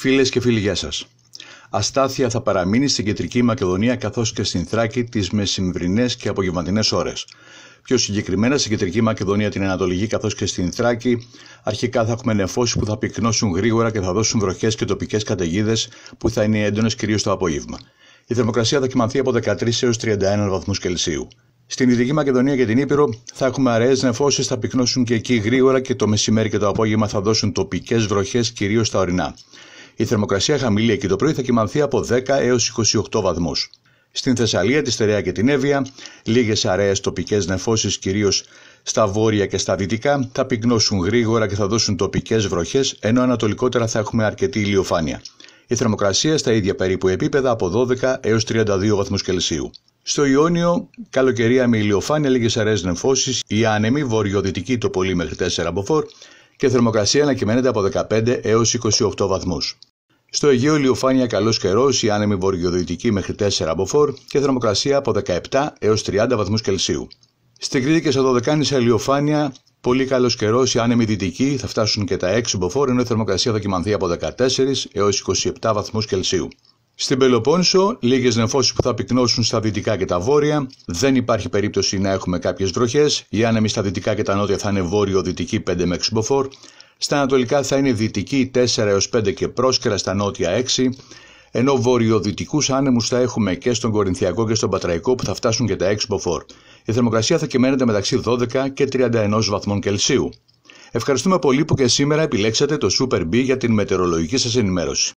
Φίλες και φίλοι, γεια σας. Αστάθεια θα παραμείνει στην κεντρική Μακεδονία καθώς και στην Θράκη τις μεσημβρινές και απογευματινές ώρες. Πιο συγκεκριμένα στην κεντρική Μακεδονία, την Ανατολική καθώς και στην Θράκη, αρχικά θα έχουμε νεφώσεις που θα πυκνώσουν γρήγορα και θα δώσουν βροχές και τοπικές καταιγίδες που θα είναι έντονες κυρίως το απόγευμα. Η θερμοκρασία θα κοιμαθεί από 13 έω 31 βαθμούς Κελσίου. Στην Δυτική Μακεδονία και την Ήπειρο θα έχουμε αραιές νεφώσεις, θα πυκνώσουν και εκεί γρήγορα και το μεσημέρι και το απόγευμα θα δώσουν τοπικές βροχές, κυρίως στα ορεινά. Η θερμοκρασία χαμηλή εκεί το πρωί θα κοιμανθεί από 10 έως 28 βαθμούς. Στην Θεσσαλία, τη Στερεά και την Εύβοια, λίγες αραίες τοπικές νεφώσεις, κυρίως στα βόρεια και στα δυτικά, θα πυκνώσουν γρήγορα και θα δώσουν τοπικές βροχές, ενώ ανατολικότερα θα έχουμε αρκετή ηλιοφάνεια. Η θερμοκρασία στα ίδια περίπου επίπεδα από 12 έως 32 βαθμούς Κελσίου. Στο Ιόνιο, καλοκαιρία με ηλιοφάνεια, λίγες αραίες νεφώσεις, η άνεμη βορειοδυτική το πολύ μέχρι 4 μποφόρ και θερμοκρασία κυμαίνεται από 15 έως 28 βαθμούς. Στο Αιγαίο ηλιοφάνεια καλός καιρός, η άνεμη βορειοδυτική μέχρι 4 μποφόρ και θερμοκρασία από 17 έως 30 βαθμούς Κελσίου. Στην Κρήτη και στα Δωδεκάνησα ηλιοφάνεια, πολύ καλός καιρός, η άνεμη δυτική θα φτάσουν και τα 6 μποφόρ, ενώ η θερμοκρασία θα κοιμανθεί από 14 έως 27 βαθμούς Κελσίου. Στην Πελοπόννησο, λίγες νεφώσεις που θα πυκνώσουν στα δυτικά και τα βόρεια. Δεν υπάρχει περίπτωση να έχουμε κάποιες βροχές. Οι άνεμοι στα δυτικά και τα νότια θα είναι βόρειο-δυτική 5 με 6 μποφόρ. Στα ανατολικά θα είναι δυτική 4 έως 5 και πρόσκαιρα στα νότια 6, ενώ βορειοδυτικούς άνεμους θα έχουμε και στον Κορινθιακό και στον Πατραϊκό που θα φτάσουν και τα 6 μποφόρ. Η θερμοκρασία θα κυμαίνεται μεταξύ 12 και 31 βαθμών Κελσίου. Ευχαριστούμε πολύ που και σήμερα επιλέξατε το Super B για την μετεωρολογική σας ενημέρωση.